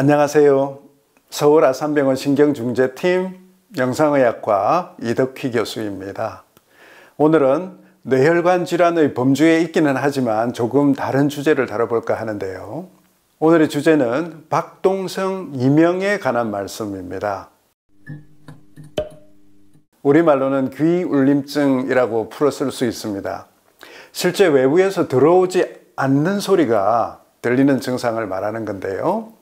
안녕하세요. 서울 아산병원 신경중재팀 영상의학과 이덕희 교수입니다. 오늘은 뇌혈관 질환의 범주에 있기는 하지만 조금 다른 주제를 다뤄볼까 하는데요. 오늘의 주제는 박동성 이명에 관한 말씀입니다. 우리말로는 귀 울림증이라고 풀어 쓸수 있습니다. 실제 외부에서 들어오지 않는 소리가 들리는 증상을 말하는 건데요.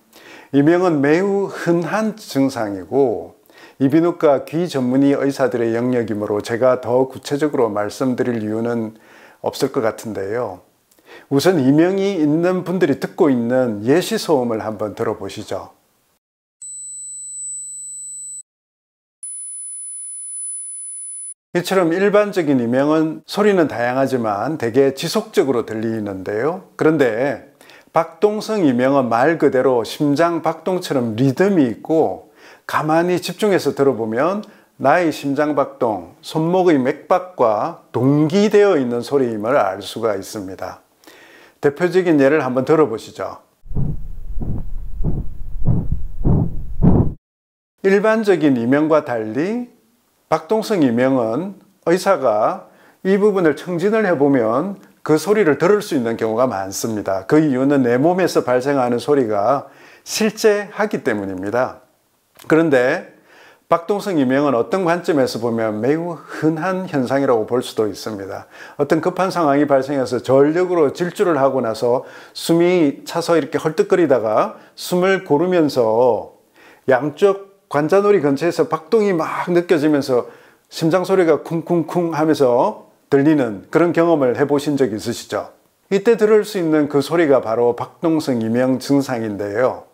이명은 매우 흔한 증상이고 이비인후과 귀 전문의 의사들의 영역이므로 제가 더 구체적으로 말씀드릴 이유는 없을 것 같은데요. 우선 이명이 있는 분들이 듣고 있는 예시 소음을 한번 들어보시죠. 이처럼 일반적인 이명은 소리는 다양하지만 되게 지속적으로 들리는데요. 그런데 박동성 이명은 말 그대로 심장 박동처럼 리듬이 있고 가만히 집중해서 들어보면 나의 심장 박동, 손목의 맥박과 동기되어 있는 소리임을 알 수가 있습니다. 대표적인 예를 한번 들어보시죠. 일반적인 이명과 달리 박동성 이명은 의사가 이 부분을 청진을 해보면 그 소리를 들을 수 있는 경우가 많습니다. 그 이유는 내 몸에서 발생하는 소리가 실제 하기 때문입니다. 그런데 박동성 이명은 어떤 관점에서 보면 매우 흔한 현상이라고 볼 수도 있습니다. 어떤 급한 상황이 발생해서 전력으로 질주를 하고 나서 숨이 차서 이렇게 헐떡거리다가 숨을 고르면서 양쪽 관자놀이 근처에서 박동이 막 느껴지면서 심장 소리가 쿵쿵쿵 하면서 들리는 그런 경험을 해보신 적 있으시죠? 이때 들을 수 있는 그 소리가 바로 박동성 이명 증상인데요.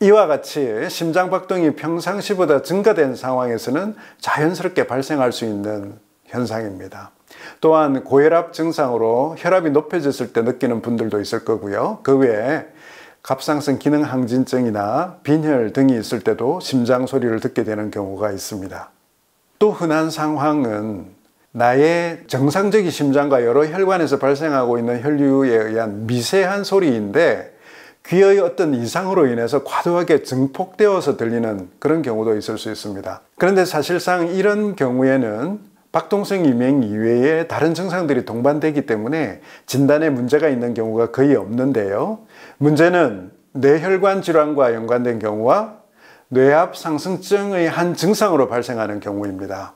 이와 같이 심장박동이 평상시보다 증가된 상황에서는 자연스럽게 발생할 수 있는 현상입니다. 또한 고혈압 증상으로 혈압이 높여졌을 때 느끼는 분들도 있을 거고요. 그 외에 갑상선 기능 항진증이나 빈혈 등이 있을 때도 심장 소리를 듣게 되는 경우가 있습니다. 또 흔한 상황은 나의 정상적인 심장과 여러 혈관에서 발생하고 있는 혈류에 의한 미세한 소리인데 귀의 어떤 이상으로 인해서 과도하게 증폭되어서 들리는 그런 경우도 있을 수 있습니다. 그런데 사실상 이런 경우에는 박동성 이맹 이외에 다른 증상들이 동반되기 때문에 진단에 문제가 있는 경우가 거의 없는데요. 문제는 뇌혈관 질환과 연관된 경우와 뇌압 상승증의 한 증상으로 발생하는 경우입니다.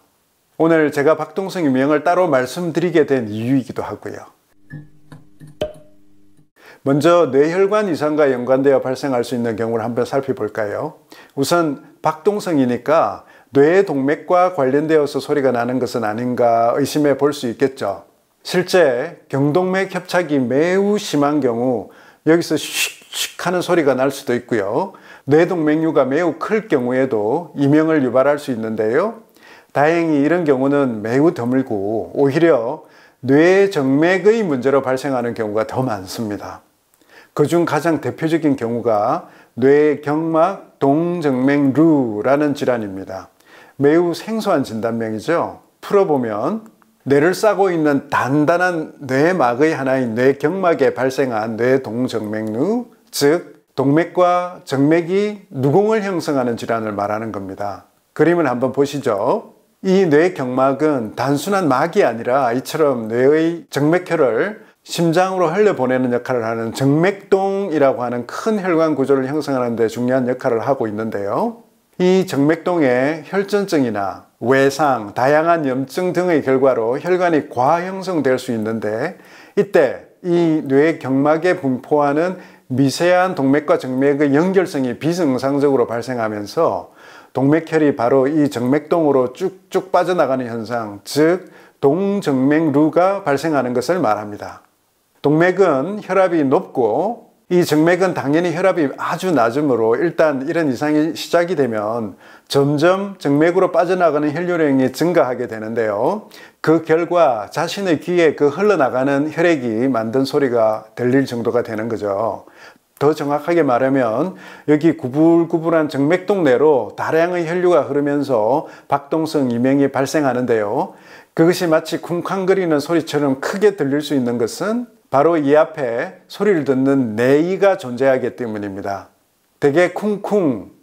오늘 제가 박동성 유명을 따로 말씀드리게 된 이유이기도 하고요. 먼저 뇌혈관 이상과 연관되어 발생할 수 있는 경우를 한번 살펴볼까요? 우선 박동성이니까 뇌 동맥과 관련되어서 소리가 나는 것은 아닌가 의심해 볼 수 있겠죠. 실제 경동맥 협착이 매우 심한 경우 여기서 슉슉 하는 소리가 날 수도 있고요. 뇌동맥류가 매우 클 경우에도 이명을 유발할 수 있는데요. 다행히 이런 경우는 매우 드물고 오히려 뇌정맥의 문제로 발생하는 경우가 더 많습니다. 그 중 가장 대표적인 경우가 뇌경막 동정맥류라는 질환입니다. 매우 생소한 진단명이죠. 풀어보면 뇌를 싸고 있는 단단한 뇌막의 하나인 뇌경막에 발생한 뇌동정맥류, 즉 동맥과 정맥이 누공을 형성하는 질환을 말하는 겁니다. 그림을 한번 보시죠. 이뇌 경막은 단순한 막이 아니라 이처럼 뇌의 정맥혈을 심장으로 흘려보내는 역할을 하는 정맥동이라고 하는 큰 혈관 구조를 형성하는 데 중요한 역할을 하고 있는데요. 이 정맥동의 혈전증이나 외상, 다양한 염증 등의 결과로 혈관이 과형성될 수 있는데 이때 이 뇌 경막에 분포하는 미세한 동맥과 정맥의 연결성이 비정상적으로 발생하면서 동맥혈이 바로 이 정맥동으로 쭉쭉 빠져나가는 현상, 즉 동정맥루가 발생하는 것을 말합니다. 동맥은 혈압이 높고 이 정맥은 당연히 혈압이 아주 낮으므로 일단 이런 이상이 시작이 되면 점점 정맥으로 빠져나가는 혈류량이 증가하게 되는데요. 그 결과 자신의 귀에 그 흘러나가는 혈액이 만든 소리가 들릴 정도가 되는 거죠. 더 정확하게 말하면 여기 구불구불한 정맥동내로 다량의 혈류가 흐르면서 박동성 이명이 발생하는데요. 그것이 마치 쿵쾅거리는 소리처럼 크게 들릴 수 있는 것은 바로 이 앞에 소리를 듣는 내이가 존재하기 때문입니다. 대개 쿵쿵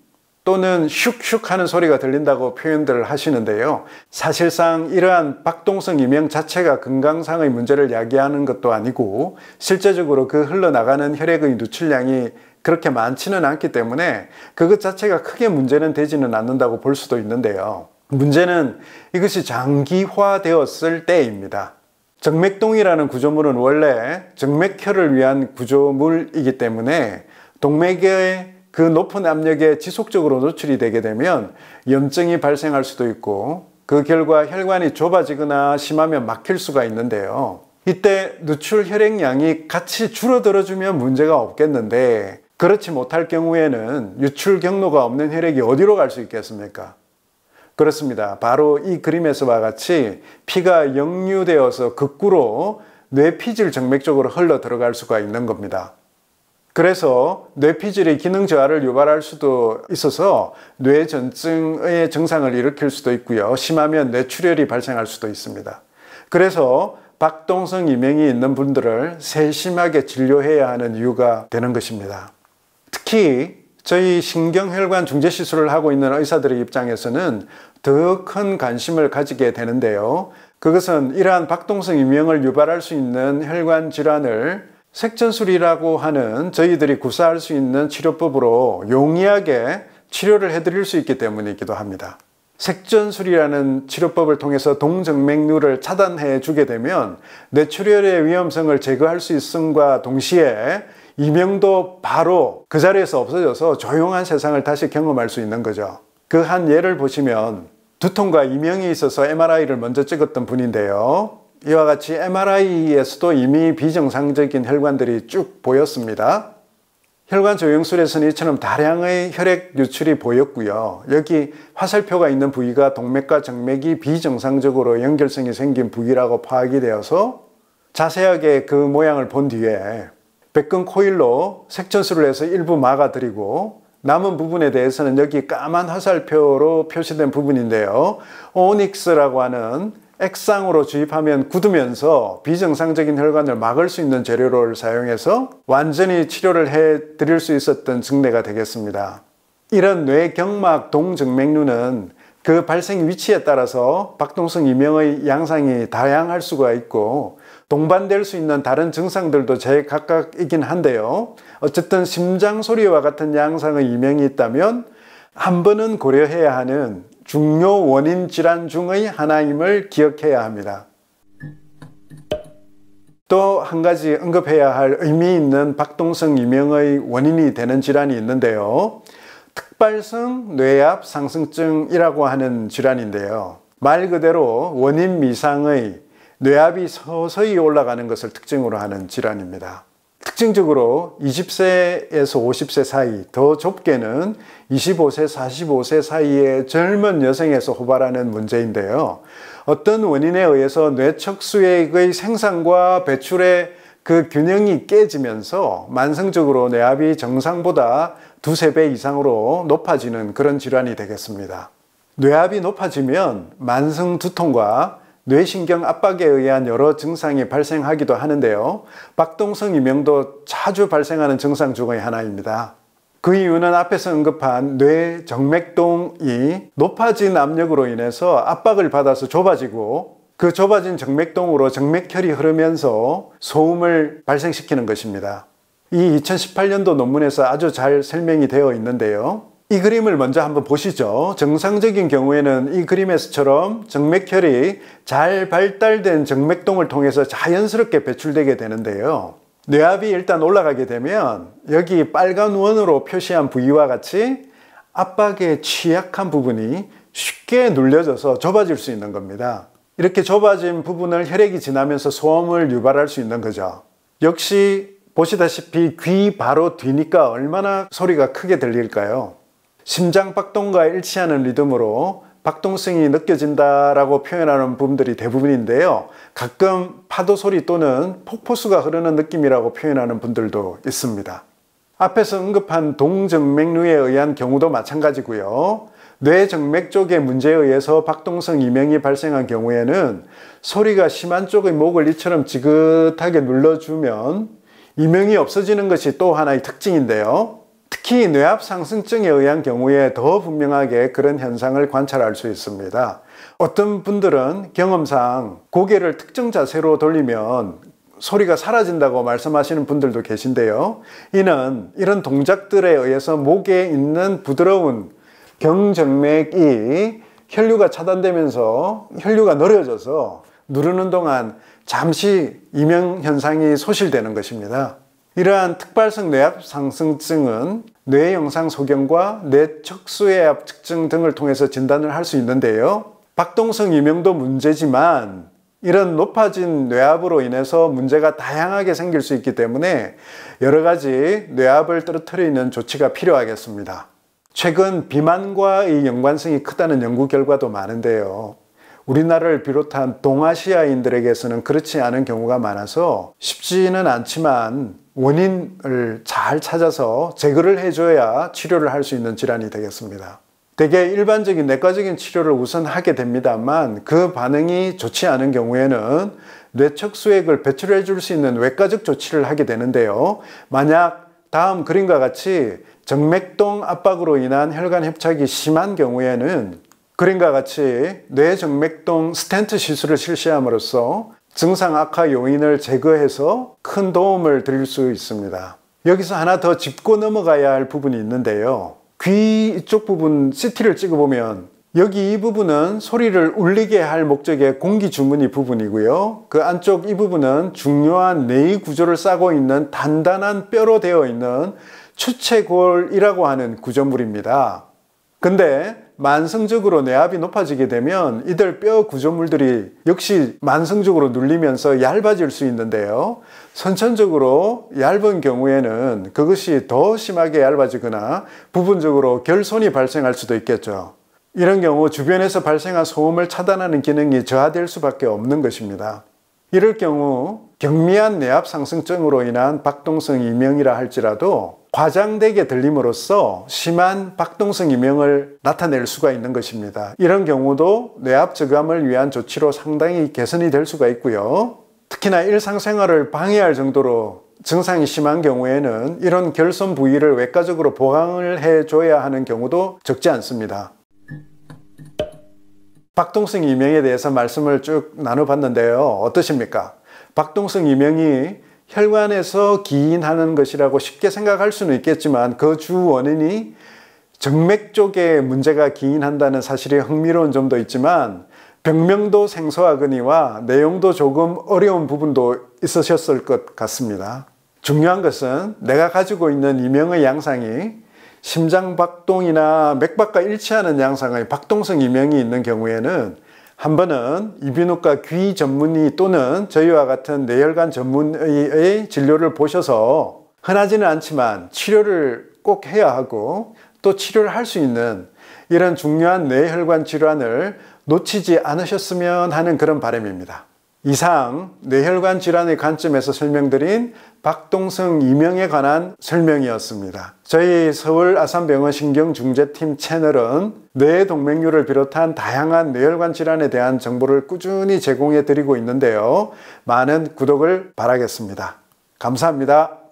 또는 슉슉 하는 소리가 들린다고 표현들을 하시는데요. 사실상 이러한 박동성 이명 자체가 건강상의 문제를 야기하는 것도 아니고 실제적으로 그 흘러나가는 혈액의 누출량이 그렇게 많지는 않기 때문에 그것 자체가 크게 문제는 되지는 않는다고 볼 수도 있는데요. 문제는 이것이 장기화되었을 때입니다. 정맥동이라는 구조물은 원래 정맥혈을 위한 구조물이기 때문에 동맥의 그 높은 압력에 지속적으로 노출이 되게 되면 염증이 발생할 수도 있고 그 결과 혈관이 좁아지거나 심하면 막힐 수가 있는데요. 이때 누출 혈액량이 같이 줄어들어주면 문제가 없겠는데 그렇지 못할 경우에는 유출 경로가 없는 혈액이 어디로 갈 수 있겠습니까? 그렇습니다. 바로 이 그림에서와 같이 피가 역류되어서 극구로 뇌피질 정맥 쪽으로 흘러 들어갈 수가 있는 겁니다. 그래서 뇌피질의 기능 저하를 유발할 수도 있어서 뇌전증의 증상을 일으킬 수도 있고요. 심하면 뇌출혈이 발생할 수도 있습니다. 그래서 박동성 이명이 있는 분들을 세심하게 진료해야 하는 이유가 되는 것입니다. 특히 저희 신경혈관 중재 시술을 하고 있는 의사들의 입장에서는 더 큰 관심을 가지게 되는데요. 그것은 이러한 박동성 이명을 유발할 수 있는 혈관 질환을 색전술이라고 하는 저희들이 구사할 수 있는 치료법으로 용이하게 치료를 해드릴 수 있기 때문이기도 합니다. 색전술이라는 치료법을 통해서 동정맥류를 차단해 주게 되면 뇌출혈의 위험성을 제거할 수 있음과 동시에 이명도 바로 그 자리에서 없어져서 조용한 세상을 다시 경험할 수 있는 거죠. 그 한 예를 보시면 두통과 이명이 있어서 MRI를 먼저 찍었던 분인데요. 이와 같이 MRI에서도 이미 비정상적인 혈관들이 쭉 보였습니다. 혈관 조영술에서는 이처럼 다량의 혈액 유출이 보였고요. 여기 화살표가 있는 부위가 동맥과 정맥이 비정상적으로 연결성이 생긴 부위라고 파악이 되어서 자세하게 그 모양을 본 뒤에 백근 코일로 색전술을 해서 일부 막아드리고 남은 부분에 대해서는 여기 까만 화살표로 표시된 부분인데요. 오닉스라고 하는 액상으로 주입하면 굳으면서 비정상적인 혈관을 막을 수 있는 재료를 사용해서 완전히 치료를 해 드릴 수 있었던 증례가 되겠습니다. 이런 뇌경막 동정맥류는 그 발생 위치에 따라서 박동성 이명의 양상이 다양할 수가 있고 동반될 수 있는 다른 증상들도 제각각이긴 한데요. 어쨌든 심장 소리와 같은 양상의 이명이 있다면 한 번은 고려해야 하는 중요 원인 질환 중의 하나임을 기억해야 합니다. 또 한 가지 언급해야 할 의미 있는 박동성 이명의 원인이 되는 질환이 있는데요. 특발성 뇌압 상승증이라고 하는 질환인데요. 말 그대로 원인 미상의 뇌압이 서서히 올라가는 것을 특징으로 하는 질환입니다. 특징적으로 20세에서 50세 사이, 더 좁게는 25세, 45세 사이의 젊은 여성에서 호발하는 문제인데요. 어떤 원인에 의해서 뇌척수액의 생산과 배출의 그 균형이 깨지면서 만성적으로 뇌압이 정상보다 두세 배 이상으로 높아지는 그런 질환이 되겠습니다. 뇌압이 높아지면 만성 두통과 뇌신경 압박에 의한 여러 증상이 발생하기도 하는데요. 박동성 이명도 자주 발생하는 증상 중의 하나입니다. 그 이유는 앞에서 언급한 뇌 정맥동이 높아진 압력으로 인해서 압박을 받아서 좁아지고 그 좁아진 정맥동으로 정맥혈이 흐르면서 소음을 발생시키는 것입니다. 이 2018년도 논문에서 아주 잘 설명이 되어 있는데요. 이 그림을 먼저 한번 보시죠. 정상적인 경우에는 이 그림에서처럼 정맥혈이 잘 발달된 정맥동을 통해서 자연스럽게 배출되게 되는데요. 뇌압이 일단 올라가게 되면 여기 빨간 원으로 표시한 부위와 같이 압박에 취약한 부분이 쉽게 눌려져서 좁아질 수 있는 겁니다. 이렇게 좁아진 부분을 혈액이 지나면서 소음을 유발할 수 있는 거죠. 역시 보시다시피 귀 바로 뒤니까 얼마나 소리가 크게 들릴까요? 심장박동과 일치하는 리듬으로 박동성이 느껴진다라고 표현하는 분들이 대부분인데요. 가끔 파도 소리 또는 폭포수가 흐르는 느낌이라고 표현하는 분들도 있습니다. 앞에서 언급한 동정맥류에 의한 경우도 마찬가지고요. 뇌정맥 쪽의 문제에 의해서 박동성 이명이 발생한 경우에는 소리가 심한 쪽의 목을 이처럼 지긋하게 눌러주면 이명이 없어지는 것이 또 하나의 특징인데요. 특히 뇌압 상승증에 의한 경우에 더 분명하게 그런 현상을 관찰할 수 있습니다. 어떤 분들은 경험상 고개를 특정 자세로 돌리면 소리가 사라진다고 말씀하시는 분들도 계신데요. 이는 이런 동작들에 의해서 목에 있는 부드러운 경정맥이 혈류가 차단되면서 혈류가 느려져서 누르는 동안 잠시 이명 현상이 소실되는 것입니다. 이러한 특발성 뇌압 상승증은 뇌 영상 소견과 뇌 척수의 압측징 등을 통해서 진단을 할 수 있는데요. 박동성 이명도 문제지만 이런 높아진 뇌압으로 인해서 문제가 다양하게 생길 수 있기 때문에 여러 가지 뇌압을 떨어뜨리는 조치가 필요하겠습니다. 최근 비만과 이 연관성이 크다는 연구 결과도 많은데요. 우리나라를 비롯한 동아시아인들에게서는 그렇지 않은 경우가 많아서 쉽지는 않지만 원인을 잘 찾아서 제거를 해줘야 치료를 할 수 있는 질환이 되겠습니다. 대개 일반적인 내과적인 치료를 우선 하게 됩니다만 그 반응이 좋지 않은 경우에는 뇌척수액을 배출해 줄 수 있는 외과적 조치를 하게 되는데요. 만약 다음 그림과 같이 정맥동 압박으로 인한 혈관 협착이 심한 경우에는 그림과 같이 뇌정맥동 스탠트 시술을 실시함으로써 증상 악화 요인을 제거해서 큰 도움을 드릴 수 있습니다. 여기서 하나 더 짚고 넘어가야 할 부분이 있는데요. 귀 이쪽 부분 CT를 찍어보면 여기 이 부분은 소리를 울리게 할 목적의 공기 주문이 부분이고요. 그 안쪽 이 부분은 중요한 뇌의 구조를 싸고 있는 단단한 뼈로 되어 있는 추체골이라고 하는 구조물입니다. 근데 만성적으로 내압이 높아지게 되면 이들 뼈 구조물들이 역시 만성적으로 눌리면서 얇아질 수 있는데요. 선천적으로 얇은 경우에는 그것이 더 심하게 얇아지거나 부분적으로 결손이 발생할 수도 있겠죠. 이런 경우 주변에서 발생한 소음을 차단하는 기능이 저하될 수밖에 없는 것입니다. 이럴 경우 경미한 내압 상승증으로 인한 박동성 이명이라 할지라도 과장되게 들림으로써 심한 박동성 이명을 나타낼 수가 있는 것입니다. 이런 경우도 뇌압 저감을 위한 조치로 상당히 개선이 될 수가 있고요. 특히나 일상생활을 방해할 정도로 증상이 심한 경우에는 이런 결손 부위를 외과적으로 보강을 해줘야 하는 경우도 적지 않습니다. 박동성 이명에 대해서 말씀을 쭉 나눠봤는데요. 어떠십니까? 박동성 이명이 혈관에서 기인하는 것이라고 쉽게 생각할 수는 있겠지만 그 주 원인이 정맥 쪽에 문제가 기인한다는 사실이 흥미로운 점도 있지만 병명도 생소하거니와 내용도 조금 어려운 부분도 있으셨을 것 같습니다. 중요한 것은 내가 가지고 있는 이명의 양상이 심장 박동이나 맥박과 일치하는 양상의 박동성 이명이 있는 경우에는 한 번은 이비인후과 귀 전문의 또는 저희와 같은 뇌혈관 전문의의 진료를 보셔서 흔하지는 않지만 치료를 꼭 해야 하고 또 치료를 할 수 있는 이런 중요한 뇌혈관 질환을 놓치지 않으셨으면 하는 그런 바람입니다. 이상 뇌혈관 질환의 관점에서 설명드린 박동성 이명에 관한 설명이었습니다. 저희 서울 아산병원 신경중재팀 채널은 뇌 동맥류를 비롯한 다양한 뇌혈관 질환에 대한 정보를 꾸준히 제공해 드리고 있는데요. 많은 구독을 바라겠습니다. 감사합니다.